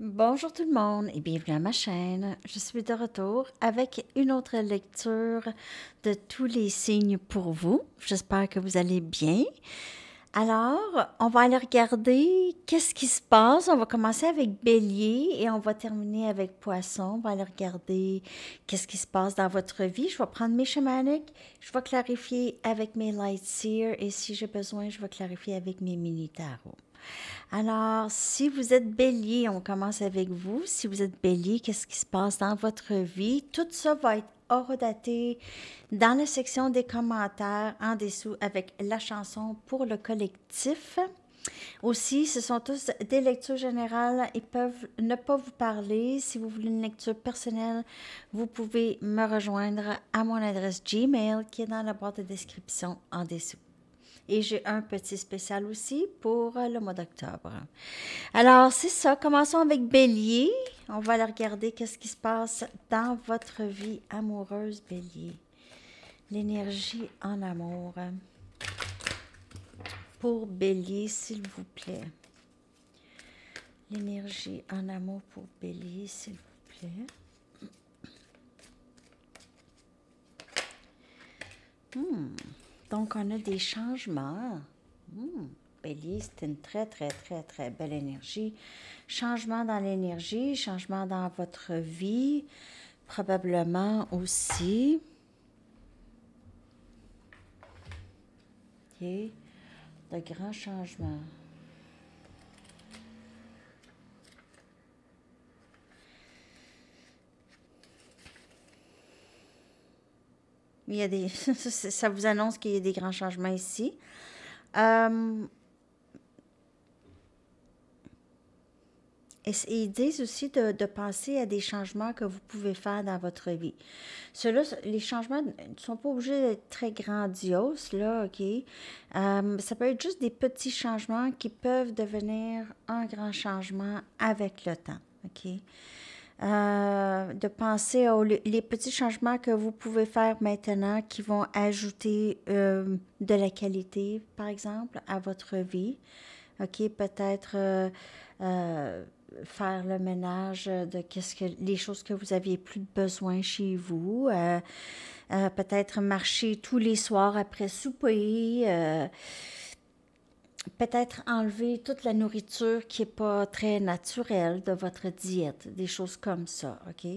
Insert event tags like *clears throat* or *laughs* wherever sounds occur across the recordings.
Bonjour tout le monde et bienvenue à ma chaîne. Je suis de retour avec une autre lecture de tous les signes pour vous. J'espère que vous allez bien. Alors, on va aller regarder qu'est-ce qui se passe. On va commencer avec Bélier et on va terminer avec Poisson. On va aller regarder qu'est-ce qui se passe dans votre vie. Je vais prendre mes schémaniques, je vais clarifier avec mes seers et si j'ai besoin, je vais clarifier avec mes mini tarots. Alors, si vous êtes bélier, on commence avec vous. Si vous êtes bélier, qu'est-ce qui se passe dans votre vie? Tout ça va être horodaté dans la section des commentaires en dessous avec la chanson pour le collectif. Aussi, ce sont tous des lectures générales et peuvent ne pas vous parler. Si vous voulez une lecture personnelle, vous pouvez me rejoindre à mon adresse Gmail qui est dans la boîte de description en dessous. Et j'ai un petit spécial aussi pour euh, le mois d'octobre. Alors, c'est ça. Commençons avec Bélier. On va aller regarder qu'est-ce qui se passe dans votre vie amoureuse, Bélier. L'énergie en amour. Pour Bélier, s'il vous plaît. L'énergie en amour pour Bélier, s'il vous plaît. Hmm. Donc, on a des changements. Hmm. c'est une très, très, très, très belle énergie. Changement dans l'énergie, changement dans votre vie, probablement aussi. Et De grands changements. *laughs* ça vous annonce qu'il y a des grands changements ici. Euh, et, ils disent aussi de, penser à des changements que vous pouvez faire dans votre vie. Cela, les changements ne sont pas obligés d'être très grandioses, là, OK? Euh, ça peut être juste des petits changements qui peuvent devenir un grand changement avec le temps, OK? Euh, de penser aux les petits changements que vous pouvez faire maintenant qui vont ajouter euh, de la qualité, par exemple, à votre vie. OK, peut-être euh, faire le ménage de qu'est-ce que les choses que vous aviez plus besoin chez vous. peut-être marcher tous les soirs après souper peut-être enlever toute la nourriture qui n'est pas très naturelle de votre diète, des choses comme ça, OK?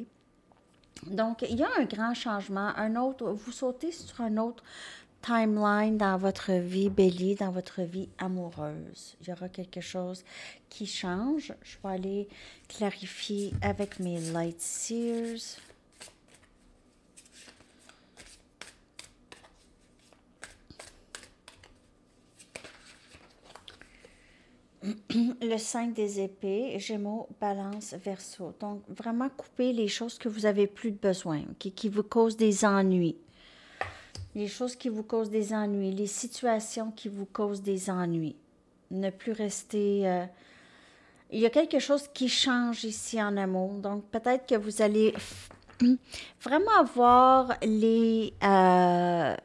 Donc, il y a un grand changement, un autre, vous sautez sur un autre timeline dans votre vie bélier, dans votre vie amoureuse. Il y aura quelque chose qui change. Je vais aller clarifier avec mes light sears. *clears throat* le 5 des épées, Gémeaux, Balance, Verseau. Donc, vraiment couper les choses que vous avez plus de besoin, qui, qui vous causent des ennuis. Les choses qui vous causent des ennuis, les situations qui vous causent des ennuis. Ne plus rester... Euh, il y a quelque chose qui change ici en amour. Donc, peut-être que vous allez *clears throat* vraiment avoir les... Euh,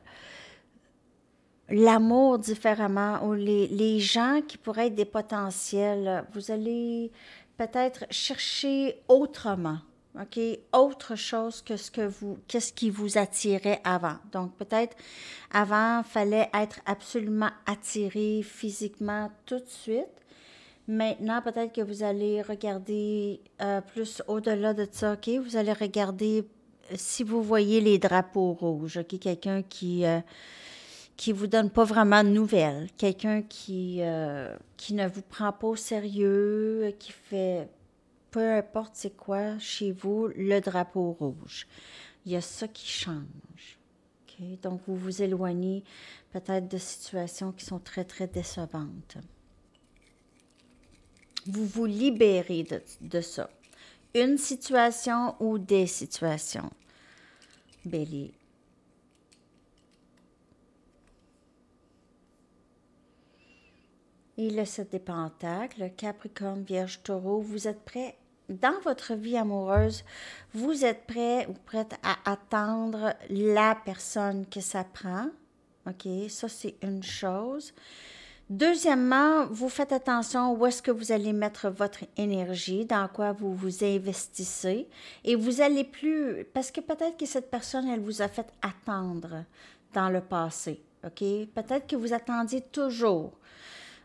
l'amour différemment ou les, gens qui pourraient être des potentiels. Vous allez peut-être chercher autrement. OK, autre chose que ce que vous quest qui vous attirait avant. Donc peut-être avant fallait être absolument attiré physiquement tout de suite. Maintenant, peut-être que vous allez regarder euh, plus au-delà de ça, OK? Vous allez regarder euh, si vous voyez les drapeaux rouges, OK? Quelqu'un qui euh, qui vous donne pas vraiment de nouvelles, quelqu'un qui, euh, qui ne vous prend pas au sérieux, qui fait peu importe c'est quoi chez vous, le drapeau rouge. Il y a ça qui change. Donc, vous vous éloignez peut-être de situations qui sont très, très décevantes. Vous vous libérez de, de ça. Une situation ou des situations. Bélier. Et le 7 des Pentacles, Capricorne, Vierge, Taureau, vous êtes prêt dans votre vie amoureuse, vous êtes prêt ou prête à attendre la personne que ça prend. OK, ça c'est une chose. Deuxièmement, vous faites attention où est-ce que vous allez mettre votre énergie, dans quoi vous vous investissez. Et vous allez plus, parce que peut-être que cette personne, elle vous a fait attendre dans le passé. OK? Peut-être que vous attendiez toujours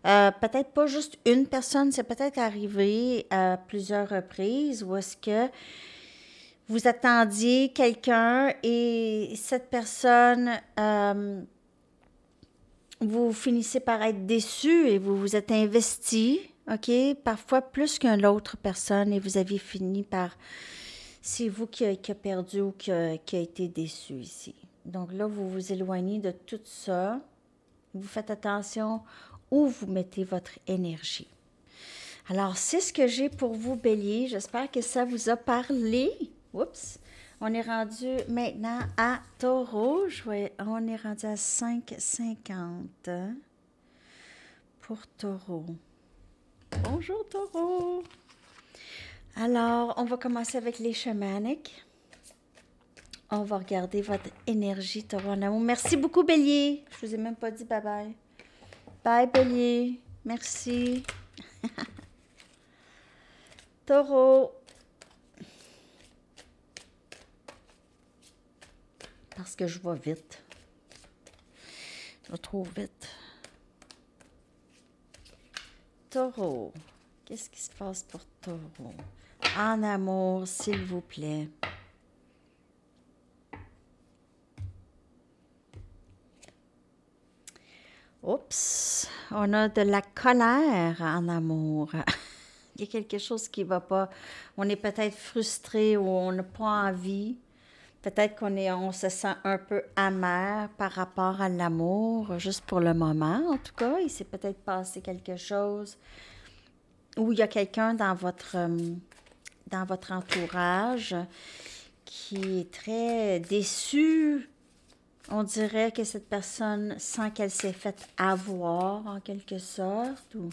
euh, peut-être pas juste une personne, c'est peut-être arrivé à plusieurs reprises où est-ce que vous attendiez quelqu'un et cette personne, euh, vous finissez par être déçu et vous vous êtes investi, OK, parfois plus qu'une autre personne et vous avez fini par... C'est vous qui avez perdu ou qui qui été déçu ici. Donc là, vous vous éloignez de tout ça. Vous faites attention où vous mettez votre énergie. Alors, c'est ce que j'ai pour vous, Bélier. J'espère que ça vous a parlé. Oups! On est rendu maintenant à Taureau. on est rendu à 5,50 pour Taureau. Bonjour Taureau. Alors, on va commencer avec les chamaniques. On va regarder votre énergie, Taureau Merci beaucoup, Bélier. Je vous ai même pas dit bye-bye. Bye bélier, merci. *laughs* Taureau. Parce que je vois vite. Je vais trop vite. Taureau. Qu'est-ce qui se passe pour Taureau? En amour, s'il vous plaît. Oups, on a de la colère en amour. *laughs* Il y a quelque chose qui ne va pas. On est peut-être frustré ou on n'a pas envie. Peut-être qu'on est, on se sent un peu amer par rapport à l'amour, juste pour le moment. En tout cas, il s'est peut-être passé quelque chose où il y a quelqu'un dans votre, euh, dans votre entourage qui est très déçu on dirait que cette personne sent qu'elle s'est faite avoir en quelque sorte ou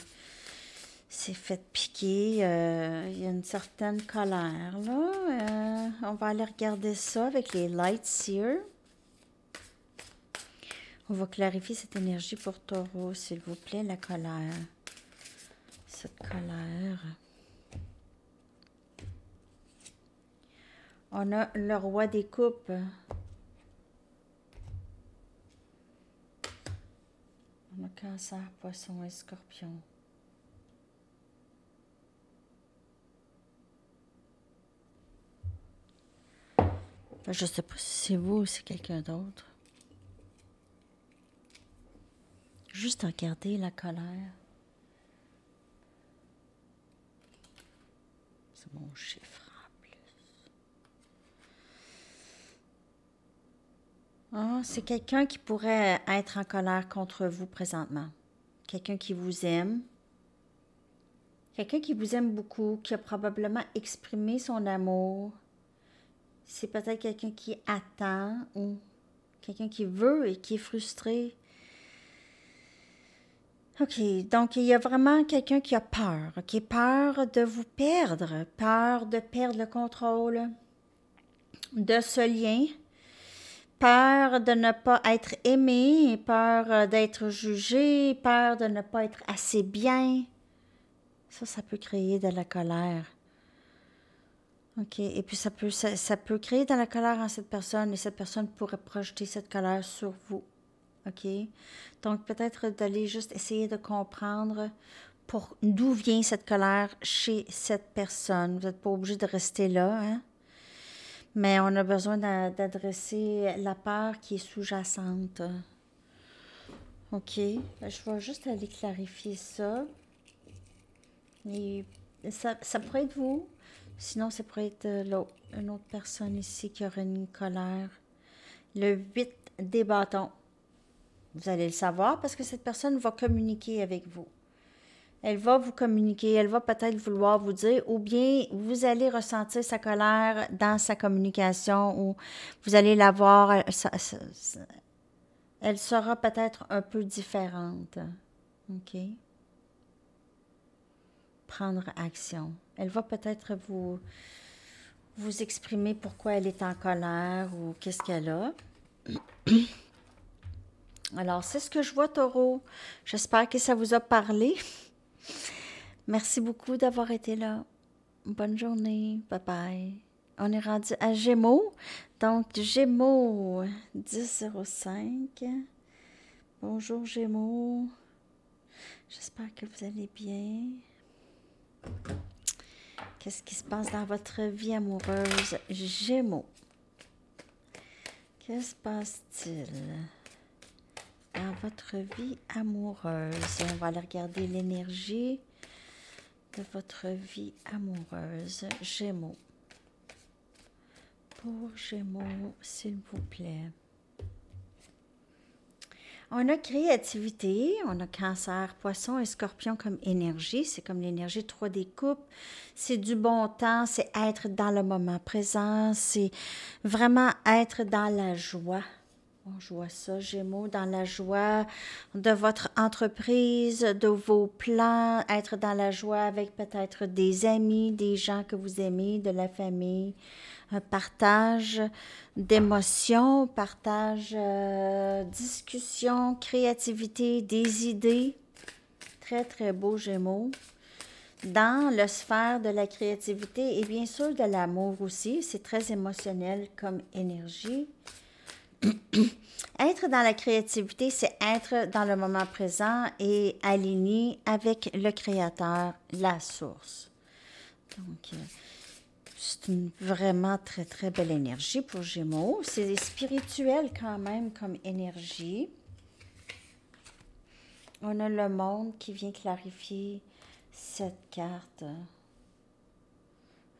s'est faite piquer. Euh, il y a une certaine colère là. Euh, on va aller regarder ça avec les lights here. On va clarifier cette énergie pour taureau, s'il vous plaît, la colère. Cette colère. On a le roi des coupes. cancer, poisson et scorpion. Ben, je ne sais pas si c'est vous ou c'est quelqu'un d'autre. Juste regarder la colère. C'est mon chiffre. Ah, c'est quelqu'un qui pourrait être en colère contre vous présentement. Quelqu'un qui vous aime. Quelqu'un qui vous aime beaucoup, qui a probablement exprimé son amour. C'est peut-être quelqu'un qui attend ou quelqu'un qui veut et qui est frustré. OK, donc il y a vraiment quelqu'un qui a peur, qui a peur de vous perdre, peur de perdre le contrôle de ce lien peur de ne pas être aimé, peur euh, d'être jugé, peur de ne pas être assez bien. Ça, ça peut créer de la colère. OK. Et puis, ça peut, ça, peut créer de la colère en cette personne et cette personne pourrait projeter cette colère sur vous. OK? Donc, peut-être d'aller juste essayer de comprendre pour d'où vient cette colère chez cette personne. Vous n'êtes pas obligé de rester là, hein? Mais on a besoin d'adresser la part qui est sous-jacente. OK. Je vais juste aller clarifier ça. ça, ça pourrait être vous. Sinon, ça pourrait être euh, une autre personne ici qui aurait une colère. Le 8 des bâtons. Vous allez le savoir parce que cette personne va communiquer avec vous. Elle va vous communiquer, elle va peut-être vouloir vous dire, ou bien vous allez ressentir sa colère dans sa communication, ou vous allez la voir, elle sera peut-être un peu différente. OK? Prendre action. Elle va peut-être vous, vous exprimer pourquoi elle est en colère ou qu'est-ce qu'elle a. *clears throat* Alors, c'est ce que je vois, Taureau. J'espère que ça vous a parlé. Merci beaucoup d'avoir été là. Bonne journée. Bye bye. On est rendu à Gémeaux. Donc, Gémeaux 1005. Bonjour Gémeaux. J'espère que vous allez bien. Qu'est-ce qui se passe dans votre vie amoureuse Gémeaux? qui se passe-t-il? dans votre vie amoureuse. On va aller regarder l'énergie de votre vie amoureuse. Gémeaux. Pour Gémeaux, s'il vous plaît. On a créativité, on a cancer, poisson et scorpion comme énergie. C'est comme l'énergie 3 d coupe. C'est du bon temps, c'est être dans le moment présent, c'est vraiment être dans la joie. Oh, je ça, Gémeaux, dans la joie de votre entreprise, de vos plans, être dans la joie avec peut-être des amis, des gens que vous aimez, de la famille, un partage d'émotions, partage, euh, discussion, créativité, des idées. Très, très beau, Gémeaux dans la sphère de la créativité et bien sûr de l'amour aussi. C'est très émotionnel comme énergie. *coughs* être dans la créativité, c'est être dans le moment présent et aligné avec le Créateur, la source. Donc, euh, c'est une vraiment très, très belle énergie pour Gémeaux. C'est spirituel quand même comme énergie. On a le monde qui vient clarifier cette carte.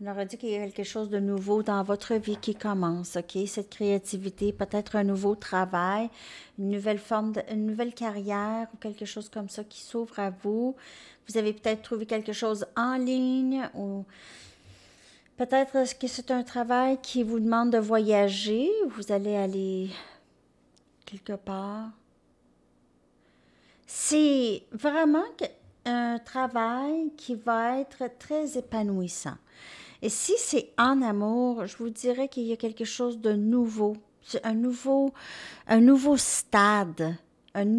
On aurait dit qu'il y a quelque chose de nouveau dans votre vie qui commence, OK? Cette créativité, peut-être un nouveau travail, une nouvelle forme, une nouvelle carrière ou quelque chose comme ça qui s'ouvre à vous. Vous avez peut-être trouvé quelque chose en ligne ou peut-être que c'est un travail qui vous demande de voyager vous allez aller quelque part. C'est vraiment un travail qui va être très épanouissant et si c'est en amour, je vous dirais qu'il y a quelque chose de nouveau, un nouveau, un nouveau stade, une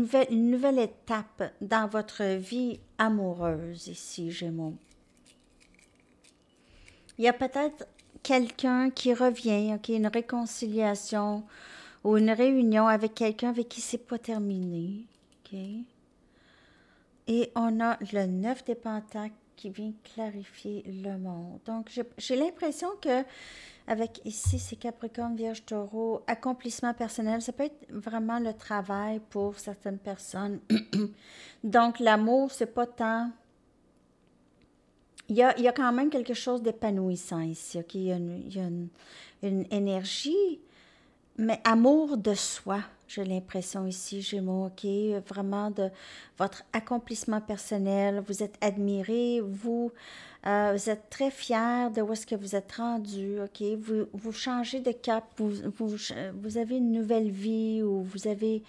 nouvelle, étape dans votre vie amoureuse ici, Gémeaux. Il y a peut-être quelqu'un qui revient, okay, une réconciliation ou une réunion avec quelqu'un avec qui c'est pas terminé. Et on a le 9 des Pentacles qui vient clarifier le monde. Donc, j'ai l'impression que avec ici, c'est Capricorne, Vierge, Taureau, accomplissement personnel, ça peut être vraiment le travail pour certaines personnes. *clears throat* Donc, l'amour, c'est pas tant... Il y, a, quand même quelque chose d'épanouissant ici, il y a, une, une énergie, mais amour de soi j'ai l'impression ici, Gémeaux, OK, vraiment de votre accomplissement personnel. Vous êtes admiré, euh, vous, êtes très fier de où est-ce que vous êtes rendu, OK? Vous, changez de cap, vous, avez une nouvelle vie ou vous avez,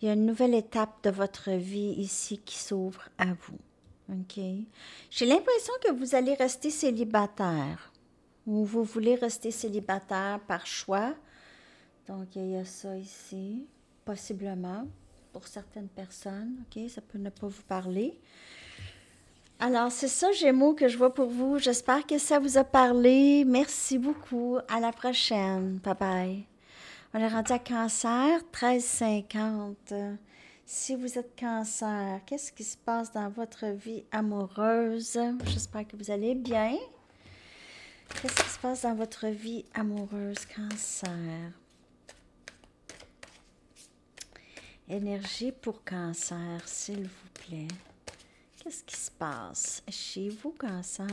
il y a une nouvelle étape de votre vie ici qui s'ouvre à vous, OK? J'ai l'impression que vous allez rester célibataire ou vous voulez rester célibataire par choix. Donc, il y a ça ici possiblement, pour certaines personnes. OK, ça peut ne pas vous parler. Alors, c'est ça, Gémeaux, que je vois pour vous. J'espère que ça vous a parlé. Merci beaucoup. À la prochaine. Bye bye. On est rendu à Cancer, 13,50. Si vous êtes Cancer, qu'est-ce qui se passe dans votre vie amoureuse? J'espère que vous allez bien. Qu'est-ce qui se passe dans votre vie amoureuse, Cancer? Énergie pour cancer, s'il vous plaît. Qu'est-ce qui se passe chez vous, cancer?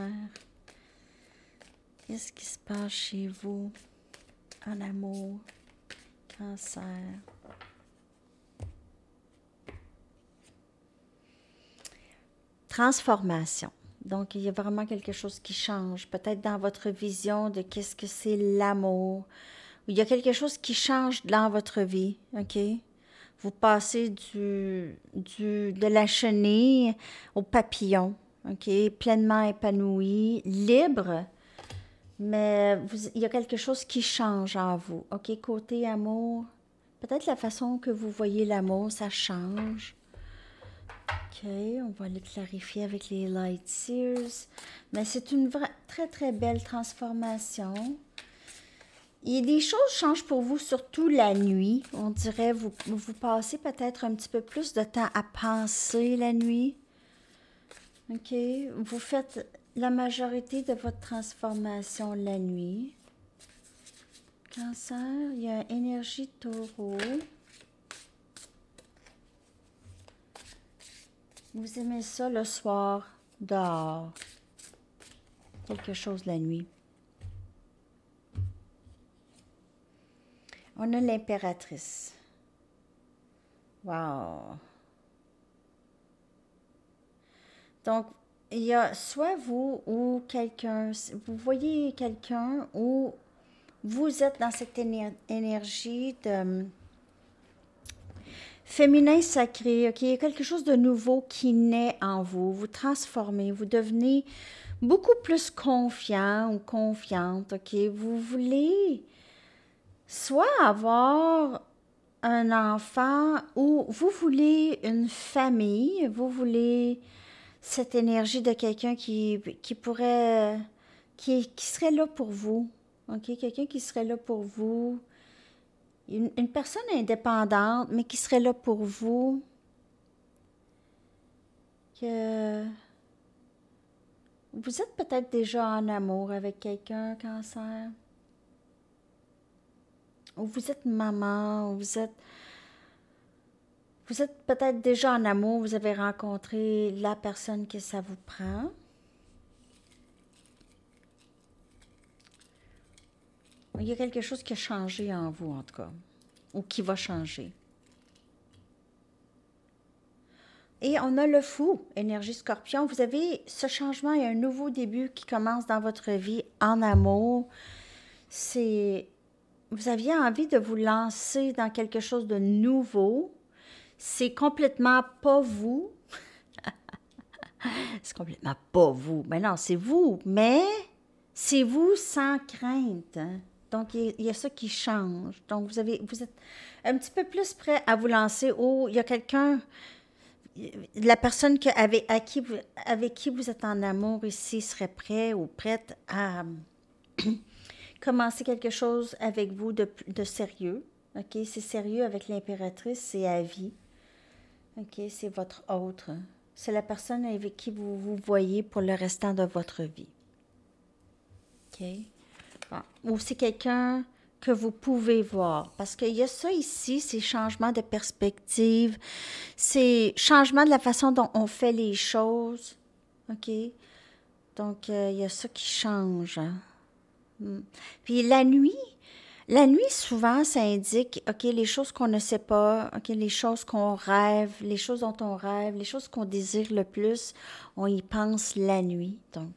Qu'est-ce qui se passe chez vous en amour, cancer? Transformation. Donc, il y a vraiment quelque chose qui change, peut-être dans votre vision de qu'est-ce que c'est l'amour. Il y a quelque chose qui change dans votre vie, OK? vous passez du, du, de la chenille au papillon, OK? Pleinement épanoui, libre, mais il y a quelque chose qui change en vous, OK? Côté amour, peut-être la façon que vous voyez l'amour, ça change. OK, on va le clarifier avec les Light tears », Mais c'est une vraie, très, très belle transformation. Et des choses changent pour vous, surtout la nuit. On dirait vous, vous passez peut-être un petit peu plus de temps à penser la nuit. OK? Vous faites la majorité de votre transformation la nuit. Cancer, il y a énergie taureau. Vous aimez ça le soir, dehors. Quelque chose la nuit. On a l'impératrice. Wow! Donc, il y a soit vous ou quelqu'un, vous voyez quelqu'un ou vous êtes dans cette énergie de hum, féminin sacré, ok, il y a quelque chose de nouveau qui naît en vous, vous transformez, vous devenez beaucoup plus confiant ou confiante, ok, vous voulez soit avoir un enfant ou vous voulez une famille, vous voulez cette énergie de quelqu'un qui, pourrait, qui, serait là pour vous, quelqu'un qui serait là pour vous, une, une personne indépendante, mais qui serait là pour vous, que vous êtes peut-être déjà en amour avec quelqu'un, cancer vous êtes maman, vous êtes... Vous êtes peut-être déjà en amour, vous avez rencontré la personne que ça vous prend. Il y a quelque chose qui a changé en vous, en tout cas, ou qui va changer. Et on a le fou, énergie scorpion. Vous avez ce changement et un nouveau début qui commence dans votre vie en amour. C'est vous aviez envie de vous lancer dans quelque chose de nouveau. C'est complètement pas vous. *laughs* c'est complètement pas vous. Mais ben non, c'est vous, mais c'est vous sans crainte. Hein. Donc, il y, a ça qui change. Donc, vous, avez, vous êtes un petit peu plus prêt à vous lancer. Oh, il y a quelqu'un, la personne avec, qui vous, avec qui vous êtes en amour ici serait prêt ou prête à *clears throat* commencer quelque chose avec vous de, sérieux. OK? C'est sérieux avec l'impératrice, c'est à vie. OK? C'est votre autre. C'est la personne avec qui vous vous voyez pour le restant de votre vie. OK? Ou c'est quelqu'un que vous pouvez voir. Parce qu'il y a ça ici, ces changements de perspective, ces changements de la façon dont on fait les choses. OK? Donc, euh, il y a ça qui change. Hein. Hmm. Puis la nuit, la nuit, souvent, ça indique, OK, les choses qu'on ne sait pas, OK, les choses qu'on rêve, les choses dont on rêve, les choses qu'on désire le plus, on y pense la nuit. Donc,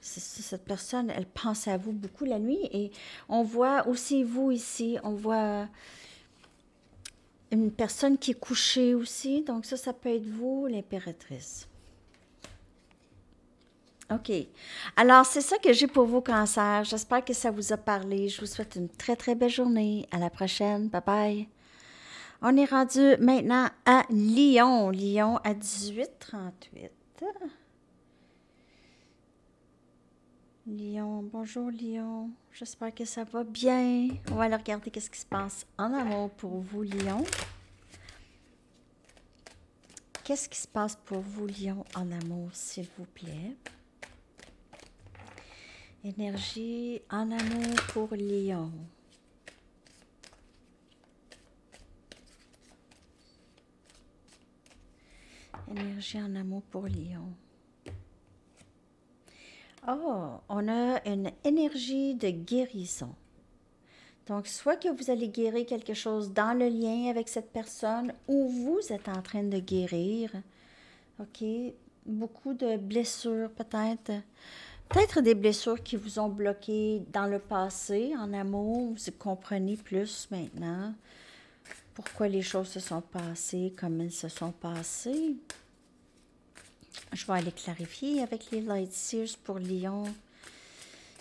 cette personne, elle pense à vous beaucoup la nuit et on voit aussi vous ici, on voit une personne qui est couchée aussi. Donc, ça, ça peut être vous, l'impératrice. OK. Alors, c'est ça que j'ai pour vous, cancer. J'espère que ça vous a parlé. Je vous souhaite une très, très belle journée. À la prochaine. Bye bye. On est rendu maintenant à Lyon. Lyon à 18h38. Lyon, bonjour Lyon. J'espère que ça va bien. On va aller regarder qu'est-ce qui se passe en amour pour vous, Lyon. Qu'est-ce qui se passe pour vous, Lyon, en amour, s'il vous plaît? Énergie en amour pour Lyon. Énergie en amour pour Lyon. Oh, on a une énergie de guérison. Donc, soit que vous allez guérir quelque chose dans le lien avec cette personne ou vous êtes en train de guérir. OK? Beaucoup de blessures peut-être peut-être des blessures qui vous ont bloqué dans le passé, en amour. Vous comprenez plus maintenant pourquoi les choses se sont passées comme elles se sont passées. Je vais aller clarifier avec les Light Sears pour Lyon.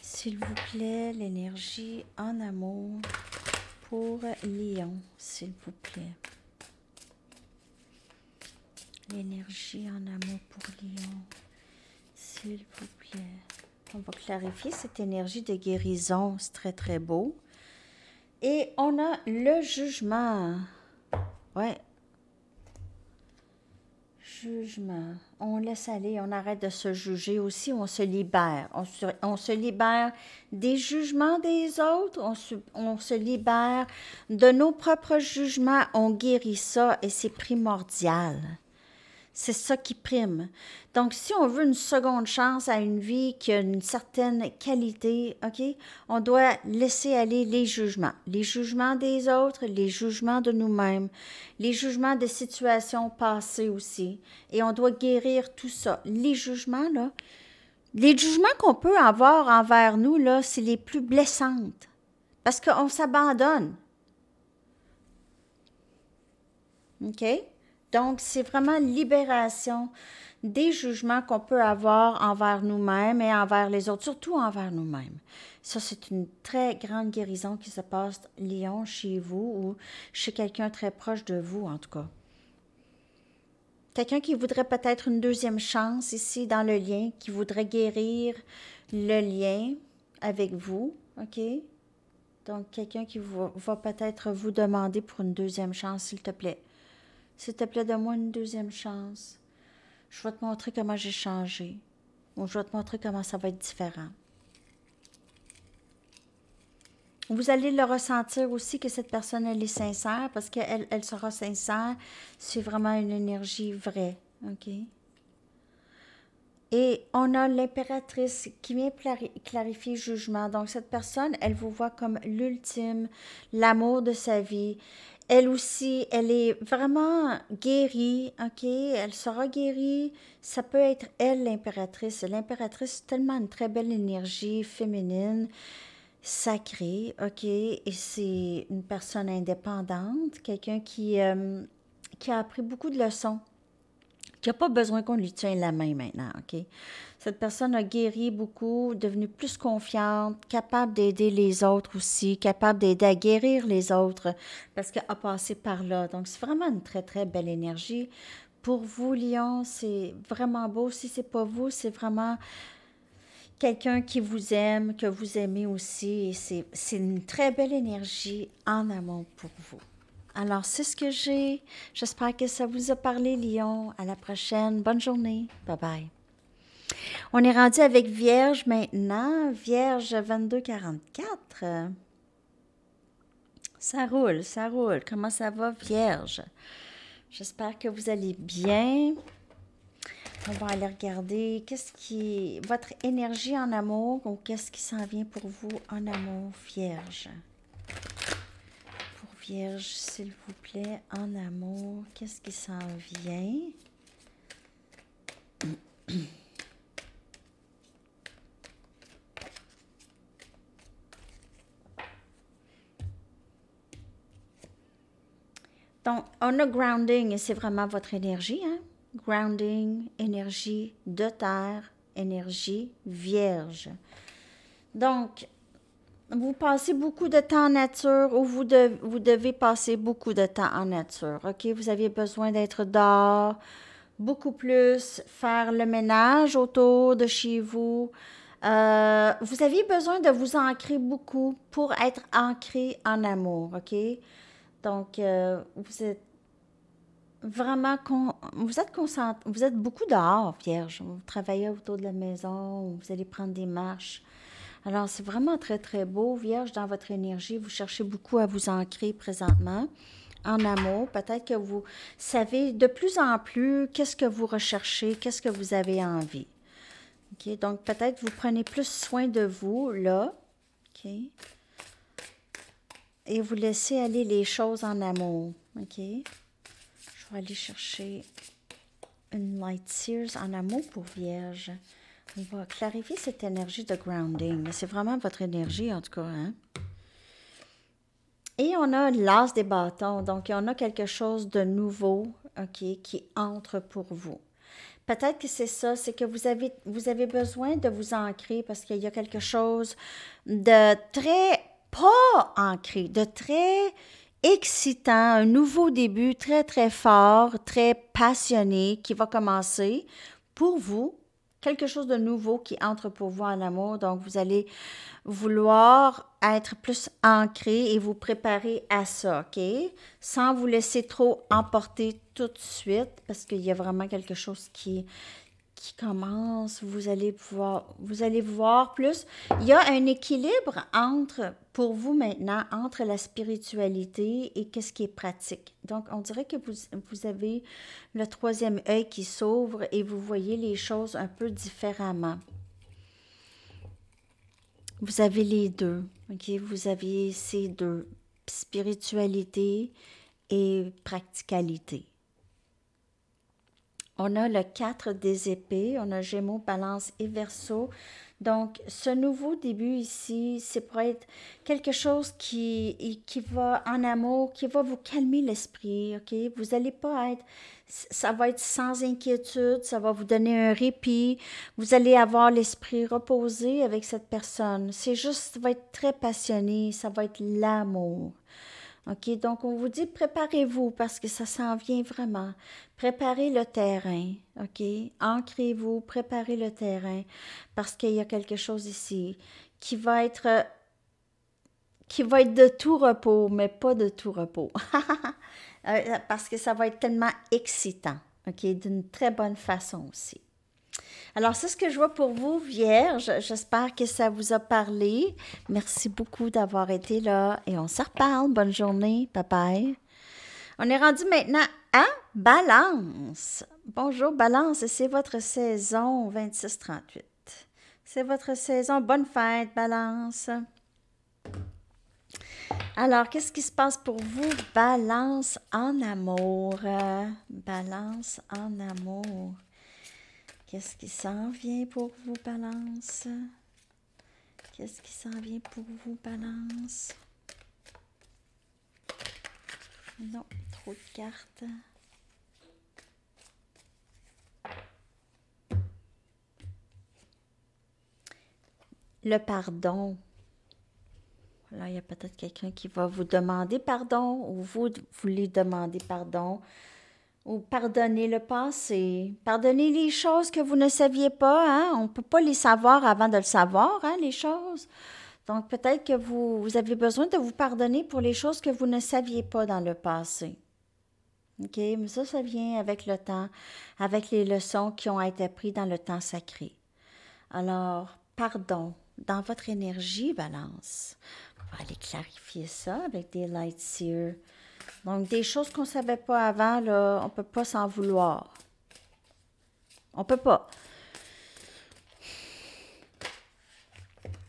S'il vous plaît, l'énergie en amour pour Lyon, s'il vous plaît. L'énergie en amour pour Lyon. Euh, on va clarifier cette énergie de guérison. C'est très, très beau. Et on a le jugement. Ouais. Jugement. On laisse aller, on arrête de se juger aussi, on se libère. On se, libère des jugements des autres, on on se libère de nos propres jugements. On guérit ça et c'est primordial. C'est ça qui prime. Donc, si on veut une seconde chance à une vie qui a une certaine qualité, OK, on doit laisser aller les jugements. Les jugements des autres, les jugements de nous-mêmes, les jugements des situations passées aussi. Et on doit guérir tout ça. Les jugements, là, les jugements qu'on peut avoir envers nous, là, c'est les plus blessantes. Parce qu'on s'abandonne. OK? Donc, c'est vraiment libération des jugements qu'on peut avoir envers nous-mêmes et envers les autres, surtout envers nous-mêmes. Ça, c'est une très grande guérison qui se passe, Lyon, chez vous ou chez quelqu'un très proche de vous, en tout cas. Quelqu'un qui voudrait peut-être une deuxième chance ici dans le lien, qui voudrait guérir le lien avec vous, OK? Donc, quelqu'un qui va, va peut-être vous demander pour une deuxième chance, s'il te plaît. S'il te plaît, donne-moi une deuxième chance. Je vais te montrer comment j'ai changé. Ou je vais te montrer comment ça va être différent. Vous allez le ressentir aussi que cette personne, elle est sincère parce qu'elle elle sera sincère. C'est vraiment une énergie vraie. OK? Et on a l'impératrice qui vient clarifier le jugement. Donc, cette personne, elle vous voit comme l'ultime, l'amour de sa vie elle aussi, elle est vraiment guérie, OK? Elle sera guérie. Ça peut être elle, l'impératrice. L'impératrice, tellement une très belle énergie féminine, sacrée, OK? Et c'est une personne indépendante, quelqu'un qui, euh, qui a appris beaucoup de leçons il n'y a pas besoin qu'on lui tienne la main maintenant, OK? Cette personne a guéri beaucoup, devenue plus confiante, capable d'aider les autres aussi, capable d'aider à guérir les autres parce qu'elle a passé par là. Donc, c'est vraiment une très, très belle énergie. Pour vous, Lyon, c'est vraiment beau. Si c'est pas vous, c'est vraiment quelqu'un qui vous aime, que vous aimez aussi. C'est une très belle énergie en amont pour vous. Alors, c'est ce que j'ai. J'espère que ça vous a parlé, Lyon. À la prochaine. Bonne journée. Bye bye. On est rendu avec Vierge maintenant. Vierge 2244. Ça roule, ça roule. Comment ça va, Vierge? J'espère que vous allez bien. On va aller regarder qu'est-ce qui votre énergie en amour ou qu'est-ce qui s'en vient pour vous en amour, Vierge. Vierge, s'il vous plaît, en amour, qu'est-ce qui s'en vient? *coughs* Donc, on a grounding et c'est vraiment votre énergie. Hein? Grounding, énergie de terre, énergie vierge. Donc, vous passez beaucoup de temps en nature ou vous, devez passer beaucoup de temps en nature, OK? Vous aviez besoin d'être dehors, beaucoup plus, faire le ménage autour de chez vous. Euh, vous aviez besoin de vous ancrer beaucoup pour être ancré en amour, OK? Donc, euh, vous êtes vraiment... vous, êtes concentré, vous êtes beaucoup dehors, Vierge. Vous travaillez autour de la maison, vous allez prendre des marches. Alors, c'est vraiment très, très beau. Vierge, dans votre énergie, vous cherchez beaucoup à vous ancrer présentement en amour. Peut-être que vous savez de plus en plus qu'est-ce que vous recherchez, qu'est-ce que vous avez envie. Donc, peut-être vous prenez plus soin de vous là. Et vous laissez aller les choses en amour. OK? Je vais aller chercher une Light Sears en amour pour Vierge on va clarifier cette énergie de grounding. C'est vraiment votre énergie, en tout cas. Hein. Et on a l'as des bâtons. Donc, on a quelque chose de nouveau ok, qui entre pour vous. Peut-être que c'est ça, c'est que vous avez, vous avez besoin de vous ancrer parce qu'il y a quelque chose de très pas ancré, de très excitant, un nouveau début très, très fort, très passionné qui va commencer pour vous quelque chose de nouveau qui entre pour vous en amour. Donc, vous allez vouloir être plus ancré et vous préparer à ça, OK? Sans vous laisser trop emporter tout de suite, parce qu'il y a vraiment quelque chose qui, qui commence, vous allez pouvoir, vous allez voir plus. Il y a un équilibre entre, pour vous maintenant, entre la spiritualité et qu'est-ce qui est pratique. Donc, on dirait que vous, vous avez le troisième œil qui s'ouvre et vous voyez les choses un peu différemment. Vous avez les deux, ok? Vous avez ces deux, spiritualité et practicalité. On a le 4 des épées, on a Gémeaux, Balance et Verseau. Donc, ce nouveau début ici, c'est pour être quelque chose qui, qui va en amour, qui va vous calmer l'esprit, OK? Vous n'allez pas être... Ça va être sans inquiétude, ça va vous donner un répit. Vous allez avoir l'esprit reposé avec cette personne. C'est juste, ça va être très passionné, ça va être l'amour donc on vous dit préparez-vous parce que ça s'en vient vraiment. Préparez le terrain, OK? Ancrez-vous, préparez le terrain parce qu'il y a quelque chose ici qui va être qui va être de tout repos, mais pas de tout repos. *laughs* Euh, parce que ça va être tellement excitant, OK? D'une très bonne façon aussi. Alors, c'est ce que je vois pour vous, Vierge. J'espère que ça vous a parlé. Merci beaucoup d'avoir été là et on se reparle. Bonne journée. papaye. On est rendu maintenant à Balance. Bonjour, Balance. c'est votre saison 26-38. C'est votre saison. Bonne fête, Balance. Alors, qu'est-ce qui se passe pour vous? Balance en amour. Balance en amour. Qu'est-ce qui s'en vient pour vous, balance? Qu'est-ce qui s'en vient pour vous, balance? Non, trop de cartes. Le pardon. Là, il y a peut-être quelqu'un qui va vous demander pardon ou vous voulez demander pardon ou pardonner le passé, pardonner les choses que vous ne saviez pas. Hein. On ne peut pas les savoir avant de le savoir, hein, les choses. Donc peut-être que vous, avez besoin de vous pardonner pour les choses que vous ne saviez pas dans le passé. OK, mais ça, ça vient avec le temps, avec les leçons qui ont été apprises dans le temps sacré. Alors, pardon dans votre énergie, balance. On va aller clarifier ça avec des lights donc, des choses qu'on ne savait pas avant, là, on ne peut pas s'en vouloir. On ne peut pas.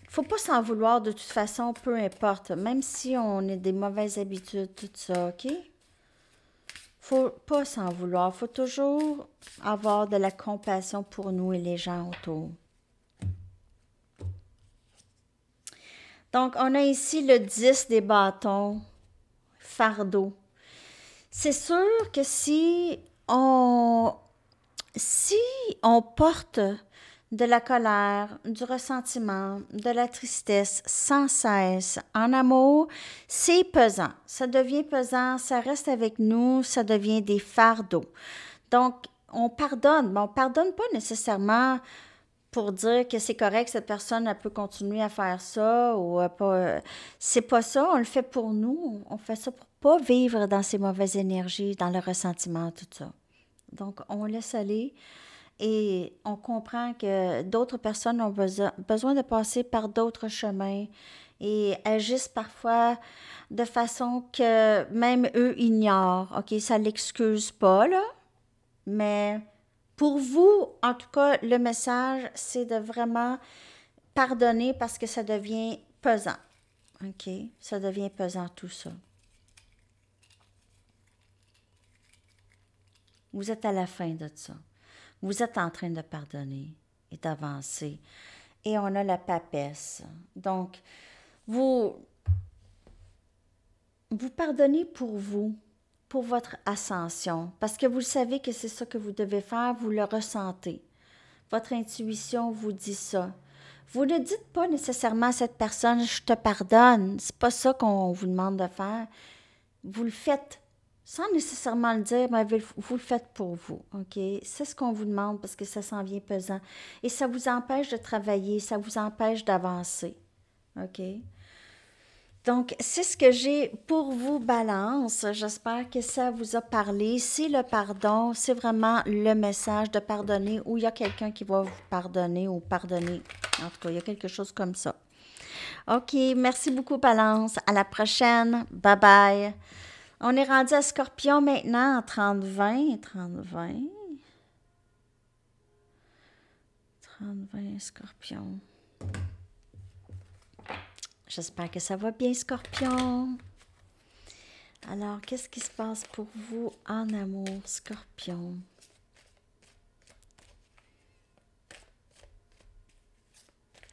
faut pas s'en vouloir de toute façon, peu importe. Même si on a des mauvaises habitudes, tout ça, OK? faut pas s'en vouloir. faut toujours avoir de la compassion pour nous et les gens autour. Donc, on a ici le 10 des bâtons, fardeau. C'est sûr que si on, si on porte de la colère, du ressentiment, de la tristesse sans cesse en amour, c'est pesant. Ça devient pesant, ça reste avec nous, ça devient des fardeaux. Donc, on pardonne, mais on pardonne pas nécessairement pour dire que c'est correct, cette personne, elle peut continuer à faire ça ou euh, pas. Euh, c'est pas ça, on le fait pour nous. On fait ça pour pas vivre dans ces mauvaises énergies, dans le ressentiment, tout ça. Donc, on laisse aller et on comprend que d'autres personnes ont besoin, de passer par d'autres chemins et agissent parfois de façon que même eux ignorent. OK, ça l'excuse pas, là, mais pour vous, en tout cas, le message, c'est de vraiment pardonner parce que ça devient pesant. OK? Ça devient pesant tout ça. Vous êtes à la fin de ça. Vous êtes en train de pardonner et d'avancer. Et on a la papesse. Donc, vous, vous pardonnez pour vous pour votre ascension, parce que vous savez que c'est ça que vous devez faire, vous le ressentez. Votre intuition vous dit ça. Vous ne dites pas nécessairement à cette personne je te pardonne, c'est pas ça qu'on vous demande de faire. Vous le faites sans nécessairement le dire, mais vous le faites pour vous, OK? C'est ce qu'on vous demande parce que ça s'en vient pesant. Et ça vous empêche de travailler, ça vous empêche d'avancer, OK? Donc, c'est ce que j'ai pour vous, Balance. J'espère que ça vous a parlé. C'est le pardon, c'est vraiment le message de pardonner ou il y a quelqu'un qui va vous pardonner ou pardonner. En tout cas, il y a quelque chose comme ça. OK, merci beaucoup, Balance. À la prochaine. Bye bye. On est rendu à Scorpion maintenant, en 30-20. 30-20. 30-20, Scorpion. J'espère que ça va bien, Scorpion. Alors, qu'est-ce qui se passe pour vous en amour, Scorpion?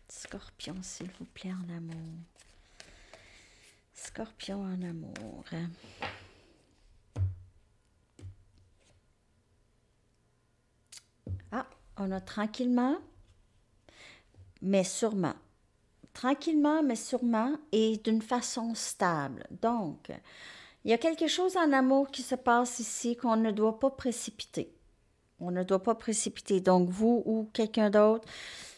Scorpion, s'il vous plaît, en amour. Scorpion en amour. Ah, on a tranquillement, mais sûrement tranquillement mais sûrement et d'une façon stable. Donc, il y a quelque chose en amour qui se passe ici qu'on ne doit pas précipiter. On ne doit pas précipiter. Donc, vous ou quelqu'un d'autre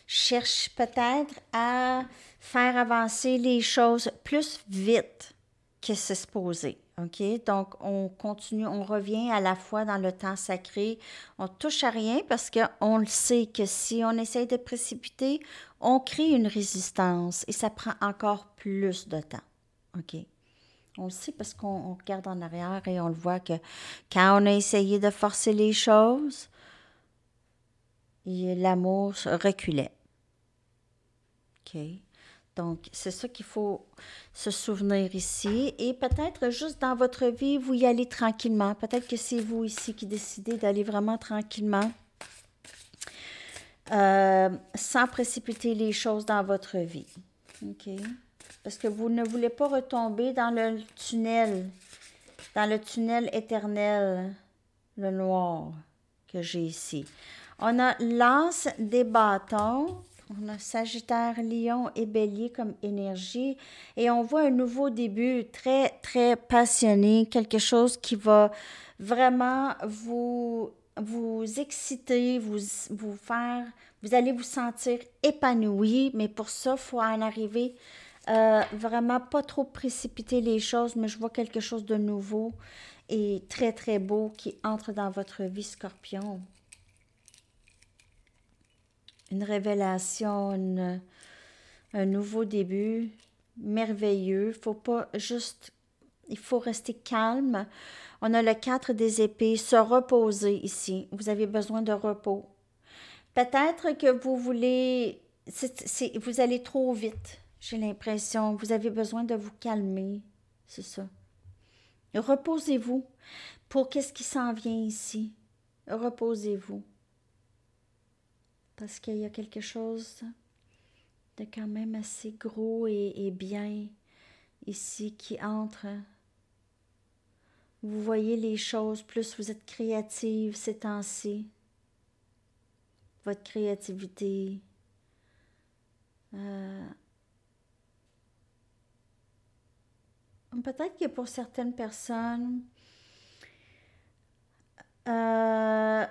cherche peut-être à faire avancer les choses plus vite que c'est supposé. OK? Donc, on continue, on revient à la fois dans le temps sacré. On touche à rien parce qu'on le sait que si on essaye de précipiter, on crée une résistance et ça prend encore plus de temps. OK? On le sait parce qu'on regarde en arrière et on le voit que quand on a essayé de forcer les choses, l'amour reculait. OK? Donc, c'est ça qu'il faut se souvenir ici. Et peut-être juste dans votre vie, vous y allez tranquillement. Peut-être que c'est vous ici qui décidez d'aller vraiment tranquillement. Euh, sans précipiter les choses dans votre vie. OK? Parce que vous ne voulez pas retomber dans le tunnel, dans le tunnel éternel, le noir que j'ai ici. On a Lance des bâtons. On a Sagittaire, Lion et Bélier comme énergie. Et on voit un nouveau début très, très passionné, quelque chose qui va vraiment vous vous exciter, vous, vous faire, vous allez vous sentir épanoui, mais pour ça, il faut en arriver euh, vraiment pas trop précipiter les choses, mais je vois quelque chose de nouveau et très, très beau qui entre dans votre vie, Scorpion. Une révélation, un nouveau début merveilleux. Faut pas juste... Il faut rester calme. On a le 4 des épées, se reposer ici. Vous avez besoin de repos. Peut-être que vous voulez, vous allez trop vite, j'ai l'impression. Vous avez besoin de vous calmer, c'est ça. Reposez-vous pour qu'est-ce qui s'en vient ici. Reposez-vous. Parce qu'il y a quelque chose de quand même assez gros et, et bien ici qui entre vous voyez les choses, plus vous êtes créative ces temps-ci. Votre créativité. Euh, peut-être que pour certaines personnes, euh,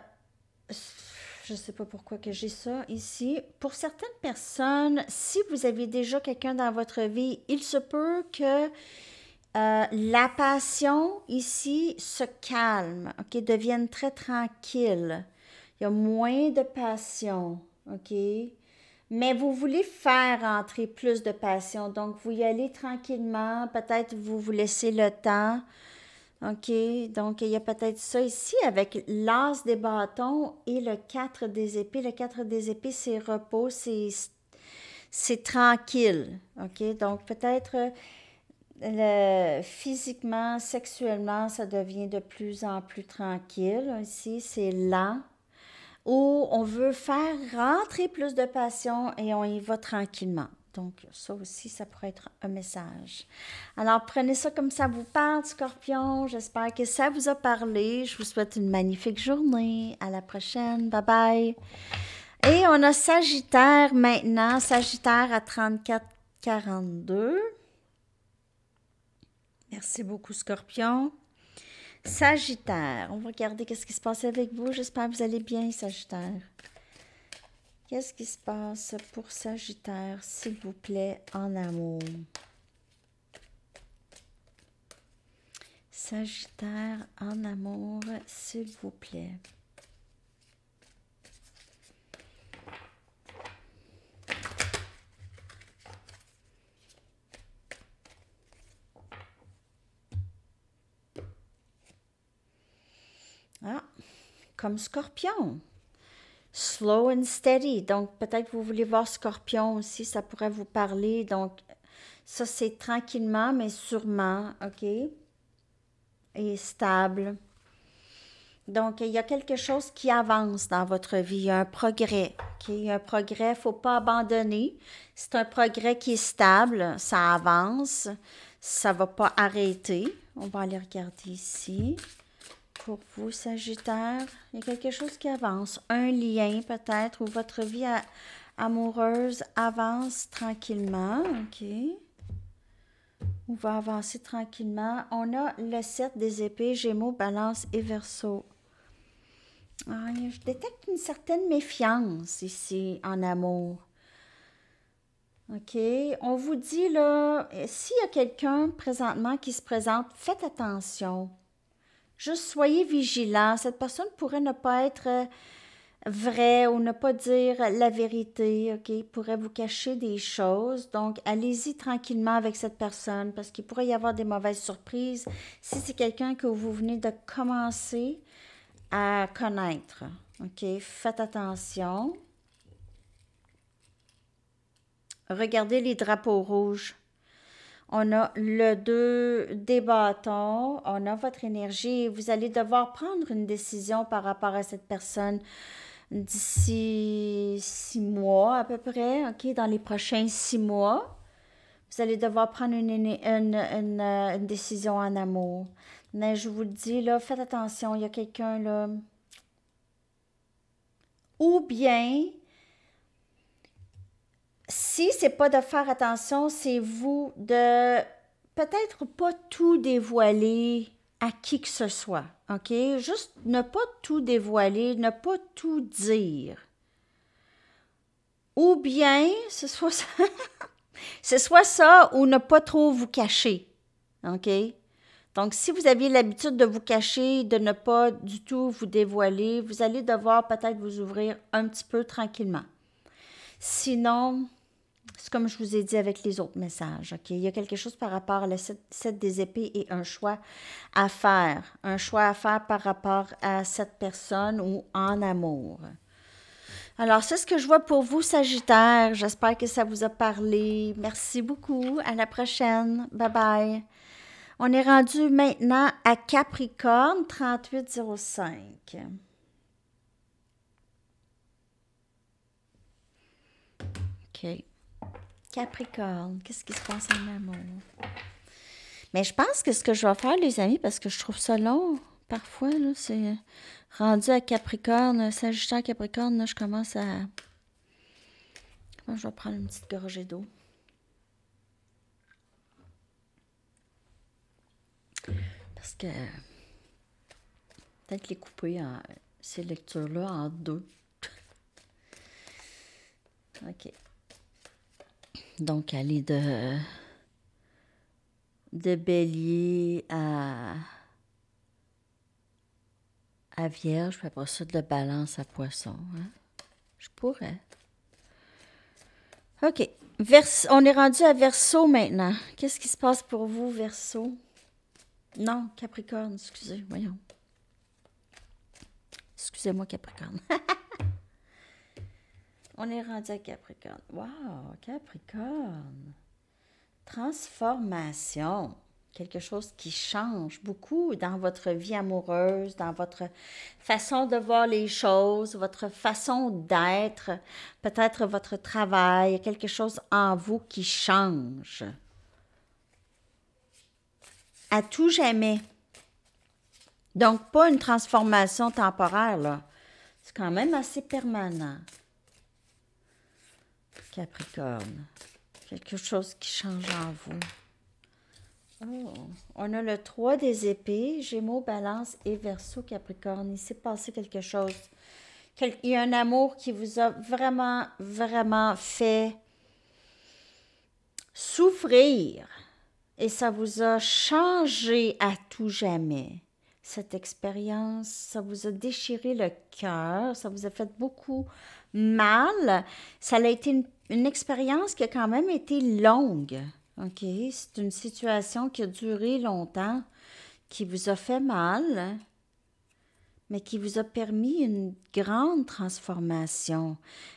je ne sais pas pourquoi que j'ai ça ici. Pour certaines personnes, si vous avez déjà quelqu'un dans votre vie, il se peut que euh, la passion ici se calme, ok, devient très tranquille. Il y a moins de passion, ok. Mais vous voulez faire entrer plus de passion, donc vous y allez tranquillement. Peut-être vous vous laissez le temps, ok. Donc il y a peut-être ça ici avec l'as des bâtons et le 4 des épées. Le 4 des épées, c'est repos, c'est tranquille, ok. Donc peut-être physiquement, sexuellement, ça devient de plus en plus tranquille. Ici, c'est là où on veut faire rentrer plus de passion et on y va tranquillement. Donc, ça aussi, ça pourrait être un message. Alors, prenez ça comme ça vous parle, Scorpion. J'espère que ça vous a parlé. Je vous souhaite une magnifique journée. À la prochaine. Bye bye. Et on a Sagittaire maintenant. Sagittaire à 34-42. Merci beaucoup, Scorpion. Sagittaire, on va regarder qu'est-ce qui se passe avec vous. J'espère que vous allez bien, Sagittaire. Qu'est-ce qui se passe pour Sagittaire, s'il vous plaît, en amour? Sagittaire, en amour, s'il vous plaît. Ah, comme scorpion. Slow and steady. Donc, peut-être que vous voulez voir scorpion aussi, ça pourrait vous parler. Donc, ça, c'est tranquillement, mais sûrement, OK? Et stable. Donc, il y a quelque chose qui avance dans votre vie, il y a un progrès. ok, Il y a un progrès, il ne faut pas abandonner. C'est un progrès qui est stable, ça avance, ça ne va pas arrêter. On va aller regarder ici pour vous, Sagittaire. Il y a quelque chose qui avance, un lien peut-être, ou votre vie amoureuse avance tranquillement, OK? On va avancer tranquillement. On a le 7 des épées, Gémeaux, Balance et Verseau. Ah, je détecte une certaine méfiance ici en amour. OK? On vous dit, là, s'il y a quelqu'un présentement qui se présente, faites attention. Juste soyez vigilant. Cette personne pourrait ne pas être euh, vraie ou ne pas dire la vérité, OK? pourrait vous cacher des choses. Donc, allez-y tranquillement avec cette personne parce qu'il pourrait y avoir des mauvaises surprises si c'est quelqu'un que vous venez de commencer à connaître. OK? Faites attention. Regardez les drapeaux rouges on a le 2 des bâtons, on a votre énergie. Vous allez devoir prendre une décision par rapport à cette personne d'ici six mois à peu près, OK, dans les prochains six mois. Vous allez devoir prendre une, euh, une, décision en amour. Mais je vous le dis, là, faites attention, il y a quelqu'un là. Ou bien, si c'est pas de faire attention, c'est vous de peut-être pas tout dévoiler à qui que ce soit, OK? Juste ne pas tout dévoiler, ne pas tout dire. Ou bien, ce soit ça, *laughs* ce soit ça ou ne pas trop vous cacher, OK? Donc, si vous aviez l'habitude de vous cacher, de ne pas du tout vous dévoiler, vous allez devoir peut-être vous ouvrir un petit peu tranquillement. Sinon, c'est comme je vous ai dit avec les autres messages. Il y a quelque chose par rapport à la 7, 7 des épées et un choix à faire. Un choix à faire par rapport à cette personne ou en amour. Alors, c'est ce que je vois pour vous, Sagittaire. J'espère que ça vous a parlé. Merci beaucoup. À la prochaine. Bye bye. On est rendu maintenant à Capricorne 3805. OK. Capricorne, qu'est-ce qui se passe en amour? Mais je pense que ce que je vais faire, les amis, parce que je trouve ça long, parfois, là, c'est rendu à Capricorne, à euh, Capricorne, là, je commence à... Comment je vais prendre une petite gorgée d'eau? Parce que... Peut-être les couper en... ces lectures-là en deux. *laughs* OK. Donc, aller de, de bélier à, à vierge, puis après ça, de balance à poisson. Hein. Je pourrais. OK. Vers, on est rendu à verso maintenant. Qu'est-ce qui se passe pour vous, verso? Non, Capricorne, excusez, voyons. Excusez-moi, Capricorne. *laughs* On est rendu à Capricorne. Wow, Capricorne. Transformation. Quelque chose qui change beaucoup dans votre vie amoureuse, dans votre façon de voir les choses, votre façon d'être, peut-être votre travail, quelque chose en vous qui change. À tout jamais. Donc, pas une transformation temporaire, là. C'est quand même assez permanent. Capricorne. Quelque chose qui change en vous. Oh, on a le 3 des épées, Gémeaux, Balance et Verseau, Capricorne. Il s'est passé quelque chose. Il y a un amour qui vous a vraiment, vraiment fait souffrir. Et ça vous a changé à tout jamais. Cette expérience, ça vous a déchiré le cœur, ça vous a fait beaucoup mal. Ça a été une une expérience qui a quand même été longue. OK? C'est une situation qui a duré longtemps, qui vous a fait mal, mais qui vous a permis une grande transformation.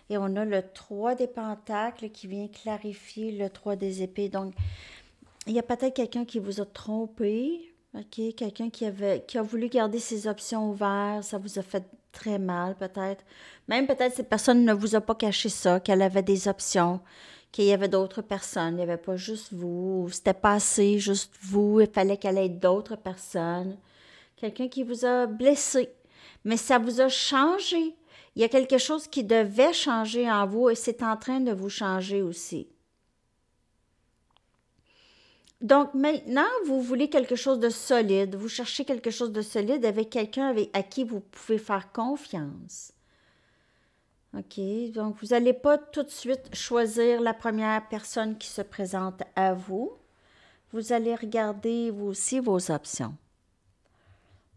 Et on a le 3 des pentacles qui vient clarifier le 3 des épées. Donc, il y a peut-être quelqu'un qui vous a trompé, OK? Quelqu'un qui, avait, qui a voulu garder ses options ouvertes, ça vous a fait très mal, peut-être. Même peut-être cette personne ne vous a pas caché ça, qu'elle avait des options, qu'il y avait d'autres personnes, il n'y avait pas juste vous, c'était pas assez juste vous, il fallait qu'elle ait d'autres personnes. Quelqu'un qui vous a blessé, mais ça vous a changé. Il y a quelque chose qui devait changer en vous et c'est en train de vous changer aussi. Donc maintenant, vous voulez quelque chose de solide. Vous cherchez quelque chose de solide avec quelqu'un à qui vous pouvez faire confiance. OK? Donc, vous n'allez pas tout de suite choisir la première personne qui se présente à vous. Vous allez regarder, vous aussi, vos options.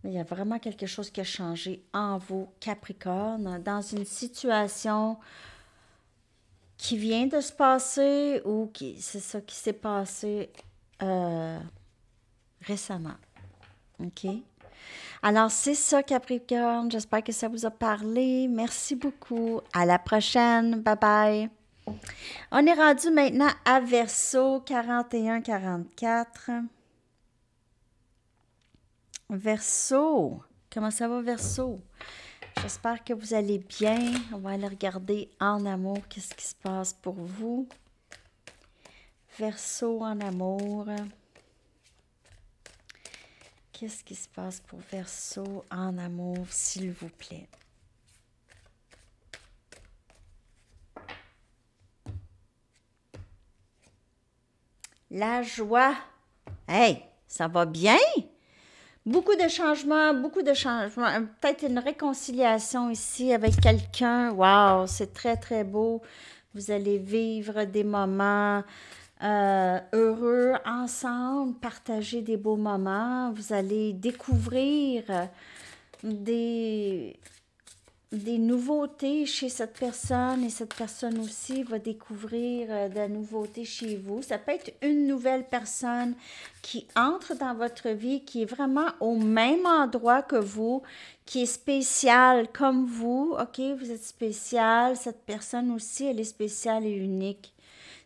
il y a vraiment quelque chose qui a changé en vous, Capricorne, dans une situation qui vient de se passer ou qui c'est ça qui s'est passé euh, récemment. OK? Alors, c'est ça, Capricorne. J'espère que ça vous a parlé. Merci beaucoup. À la prochaine. Bye bye. On est rendu maintenant à Verso 41-44. Verso. Comment ça va, Verso? J'espère que vous allez bien. On va aller regarder en amour qu'est-ce qui se passe pour vous verso en amour. Qu'est-ce qui se passe pour Verseau en amour, s'il vous plaît? La joie. Hey, ça va bien? Beaucoup de changements, beaucoup de changements. Peut-être une réconciliation ici avec quelqu'un. Wow, c'est très, très beau. Vous allez vivre des moments euh, heureux ensemble, partager des beaux moments. Vous allez découvrir euh, des, des nouveautés chez cette personne et cette personne aussi va découvrir euh, des nouveautés chez vous. Ça peut être une nouvelle personne qui entre dans votre vie, qui est vraiment au même endroit que vous, qui est spéciale comme vous. OK, vous êtes spéciale Cette personne aussi, elle est spéciale et unique.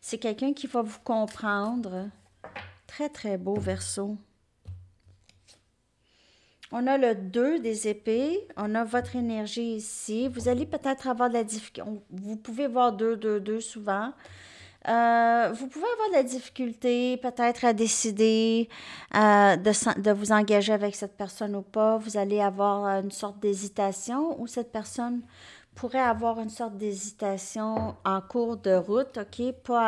C'est quelqu'un qui va vous comprendre. Très, très beau verso. On a le 2 des épées. On a votre énergie ici. Vous allez peut-être avoir de la difficulté. Vous pouvez voir 2, 2, 2 souvent. Euh, vous pouvez avoir de la difficulté peut-être à décider euh, de, de, vous engager avec cette personne ou pas. Vous allez avoir une sorte d'hésitation ou cette personne pourrait avoir une sorte d'hésitation en cours de route, OK? pour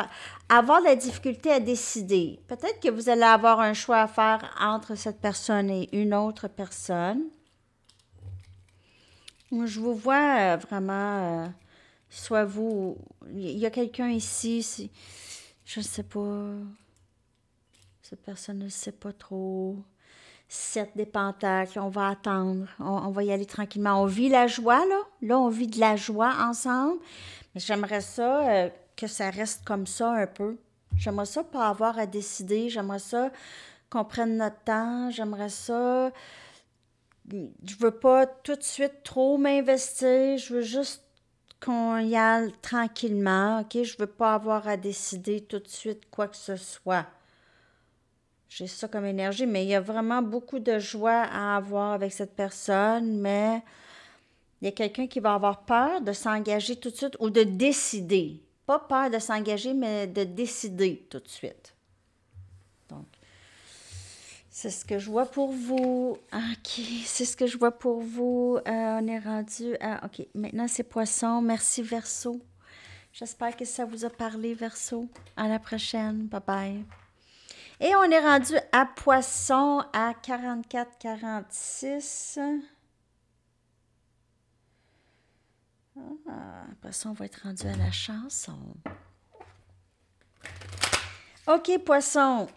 avoir la difficulté à décider. Peut-être que vous allez avoir un choix à faire entre cette personne et une autre personne. Je vous vois euh, vraiment, euh, soit vous, il y a quelqu'un ici, je ne sais pas, cette personne ne sait pas trop. Sept des pentacles, on va attendre, on, va y aller tranquillement. On vit la joie, là. Là, on vit de la joie ensemble. Mais j'aimerais ça euh, que ça reste comme ça un peu. J'aimerais ça pas avoir à décider. J'aimerais ça qu'on prenne notre temps. J'aimerais ça. Je veux pas tout de suite trop m'investir. Je veux juste qu'on y aille tranquillement. OK? Je veux pas avoir à décider tout de suite quoi que ce soit j'ai ça comme énergie, mais il y a vraiment beaucoup de joie à avoir avec cette personne, mais il y a quelqu'un qui va avoir peur de s'engager tout de suite ou de décider. Pas peur de s'engager, mais de décider tout de suite. Donc, c'est ce que je vois pour vous. OK, c'est ce que je vois pour vous. Euh, on est rendu à... OK, maintenant c'est poisson. Merci Verso. J'espère que ça vous a parlé Verso. À la prochaine. Bye bye. Et on est rendu à Poisson à 44-46. Ah, poisson va être rendu à la chanson. OK, Poisson.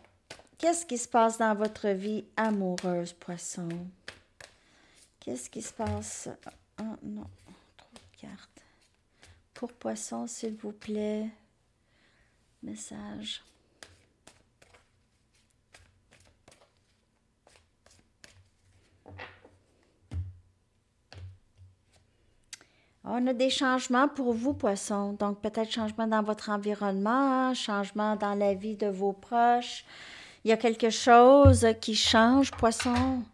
Qu'est-ce qui se passe dans votre vie amoureuse, Poisson? Qu'est-ce qui se passe? Oh non, trop de cartes. Pour Poisson, s'il vous plaît. Message. On a des changements pour vous, poissons. Donc, peut-être changement dans votre environnement, changement dans la vie de vos proches. Il y a quelque chose qui change, poissons,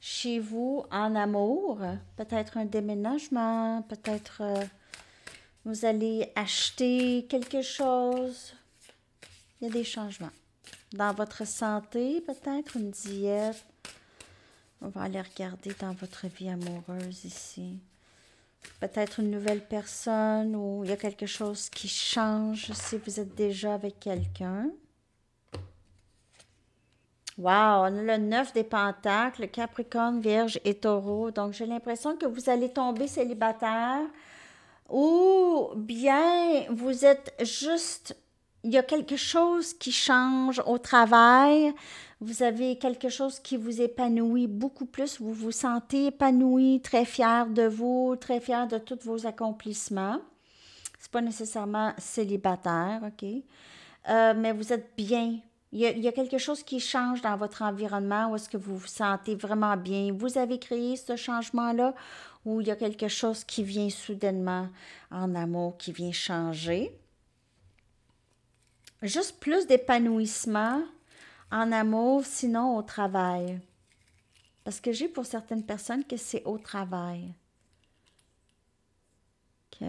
chez vous en amour. Peut-être un déménagement, peut-être euh, vous allez acheter quelque chose. Il y a des changements. Dans votre santé, peut-être une diète. On va aller regarder dans votre vie amoureuse ici peut-être une nouvelle personne ou il y a quelque chose qui change si vous êtes déjà avec quelqu'un. Wow, on a le 9 des pentacles, Capricorne, Vierge et Taureau. Donc, j'ai l'impression que vous allez tomber célibataire ou bien vous êtes juste, il y a quelque chose qui change au travail vous avez quelque chose qui vous épanouit beaucoup plus, vous vous sentez épanoui, très fier de vous, très fier de tous vos accomplissements. Ce n'est pas nécessairement célibataire, OK? Euh, mais vous êtes bien. Il y, a, quelque chose qui change dans votre environnement où est-ce que vous vous sentez vraiment bien. Vous avez créé ce changement-là ou il y a quelque chose qui vient soudainement en amour, qui vient changer. Juste plus d'épanouissement, en amour, sinon au travail. Parce que j'ai pour certaines personnes que c'est au travail. OK.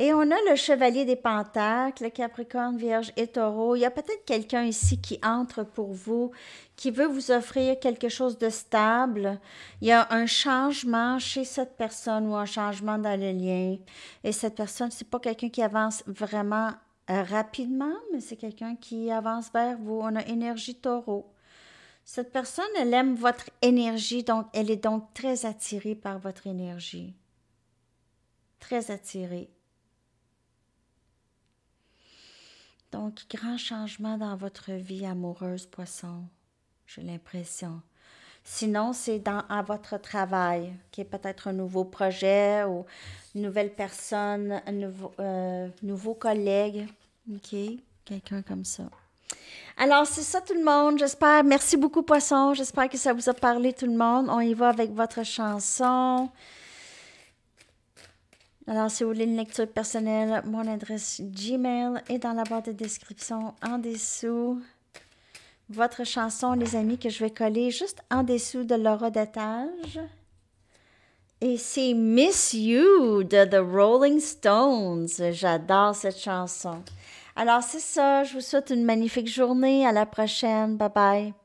Et on a le chevalier des pentacles, le capricorne, vierge et taureau. Il y a peut-être quelqu'un ici qui entre pour vous, qui veut vous offrir quelque chose de stable. Il y a un changement chez cette personne ou un changement dans le lien. Et cette personne, ce n'est pas quelqu'un qui avance vraiment euh, rapidement, mais c'est quelqu'un qui avance vers vous. On a énergie taureau. Cette personne, elle aime votre énergie, donc elle est donc très attirée par votre énergie. Très attirée. Donc, grand changement dans votre vie amoureuse, poisson, j'ai l'impression. Sinon, c'est dans à votre travail, qui est peut-être un nouveau projet ou une nouvelle personne, un nouveau, euh, nouveau collègue. OK, quelqu'un comme ça. Alors, c'est ça tout le monde. J'espère. Merci beaucoup, Poisson. J'espère que ça vous a parlé tout le monde. On y va avec votre chanson. Alors, si vous voulez une lecture personnelle, mon adresse Gmail est dans la barre de description en dessous. Votre chanson, les amis, que je vais coller juste en dessous de l'aura d'étage. Et c'est Miss You de The Rolling Stones. J'adore cette chanson. Alors, c'est ça. Je vous souhaite une magnifique journée. À la prochaine. Bye bye.